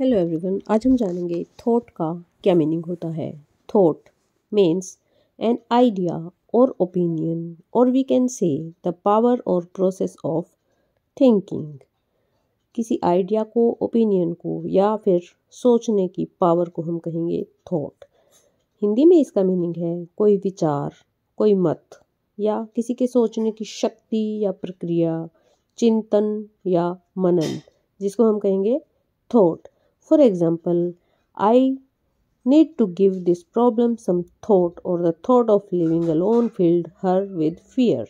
Hello everyone आज हम जानेंगे थॉट का क्या मीनिंग होता है थॉट मीन्स एन आइडिया और ओपिनियन और we can say the power और प्रोसेस ऑफ थिंकिंग किसी आइडिया को ओपिनियन को या फिर सोचने की पावर को हम कहेंगे थॉट हिंदी में इसका मीनिंग है कोई विचार कोई मत या किसी के सोचने की शक्ति या प्रक्रिया चिंतन या मनन जिसको हम कहेंगे thought For example, I need to give this problem some thought or the thought of living alone filled her with fear.